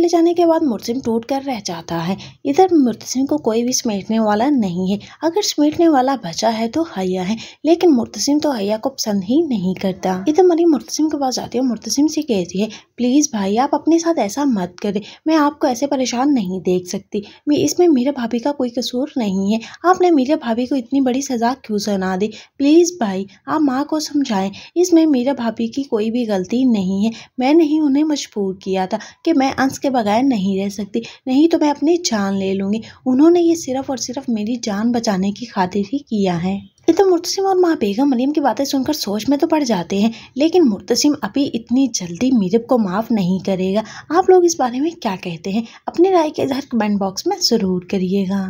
ले जाने के बाद मुरसिम टूट कर रह जाता है इधर मुर्तसिम को कोई भी समेटने वाला नहीं है अगर समेटने वाला बचा है तो हया है लेकिन मुर्तसिम तो हया को पसंद ही नहीं करता इधर मरी मुर्तसिम के पास जाती है मुर्तसिम से कहती है प्लीज़ भाई आप अपने साथ ऐसा मत करें मैं आपको ऐसे परेशान नहीं देख सकती मैं इसमें मेरे भाभी का कोई कसूर नहीं है आपने मेरे भाभी को इतनी बड़ी सज़ा क्यों सुना दी प्लीज़ भाई आप माँ को समझाएं इसमें मेरे भाभी की कोई भी गलती नहीं है मैंने ही उन्हें मजबूर किया था कि मैं अंश इसके बगैर नहीं रह सकती नहीं तो मैं अपनी जान ले लूँगी उन्होंने ये सिर्फ और सिर्फ मेरी जान बचाने की खातिर ही किया है ये तो मुर्तसिम और माँ बेगम मरीम की बातें सुनकर सोच में तो पड़ जाते हैं लेकिन मुर्तसिम अभी इतनी जल्दी मीरब को माफ़ नहीं करेगा आप लोग इस बारे में क्या कहते हैं अपनी राय के इजहार कमेंट बॉक्स में ज़रूर करिएगा